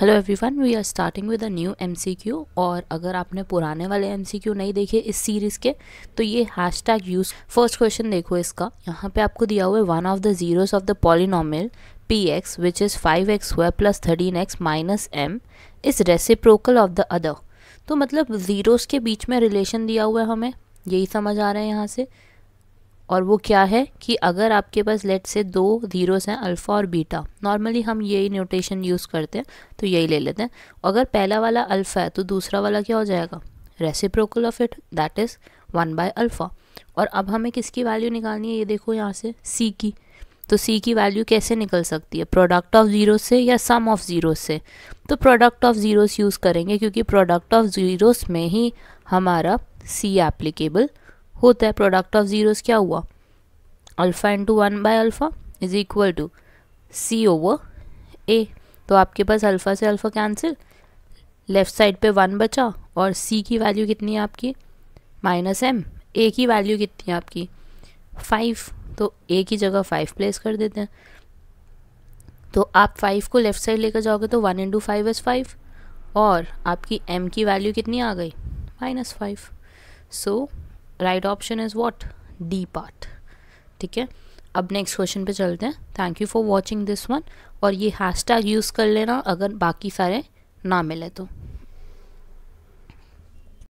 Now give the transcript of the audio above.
hello everyone we are starting with a new MCQ और अगर आपने पुराने वाले एमसीक्यू नहीं देखे इस सीरीज़ के तो ये hashtag use first question देखो इसका यहाँ पे आपको दिया हुआ है one of the zeros of the polynomial P X which is five X square plus thirteen X minus M is reciprocal of the other तो मतलब ज़ीरोस के बीच में रिलेशन दिया हुआ है हमें यही समझ आ रहा है यहाँ से और वो क्या है कि अगर आपके पास लेट से दो ज़ीरोस हैं अल्फ़ा और बीटा नॉर्मली हम यही नोटेशन यूज़ करते हैं तो यही ले लेते हैं अगर पहला वाला अल्फ़ा है तो दूसरा वाला क्या हो जाएगा reciprocal of it that is one by alpha और अब हमें किसकी वैल्यू निकालनी है ये देखो यहाँ से सी की तो सी की वैल्यू कैसे निकल सकती है प्रोडक्ट ऑफ ज़ीरो से या सम ऑफ ज़ीरो से तो प्रोडक्ट ऑफ ज़ीरोस यूज़ करेंगे क्योंकि प्रोडक्ट ऑफ ज़ीरोस में ही हमारा सी एप्लीकेबल होता है प्रोडक्ट ऑफ जीरोस क्या हुआ alpha into one by alpha is equal to C over A तो आपके पास अल्फ़ा से अल्फ़ा कैंसिल लेफ़्ट साइड पे वन बचा और सी की वैल्यू कितनी है आपकी माइनस एम ए की वैल्यू कितनी है आपकी फाइव तो ए की जगह फाइव प्लेस कर देते हैं तो आप फाइव को लेफ़्ट साइड लेकर जाओगे तो one into five is five और आपकी एम की वैल्यू कितनी आ गई minus five so right option is what D part ठीक है अब नेक्स्ट क्वेश्चन पे चलते हैं thank you for watching this one और ये टैग यूज़ कर लेना अगर बाकी सारे ना मिले तो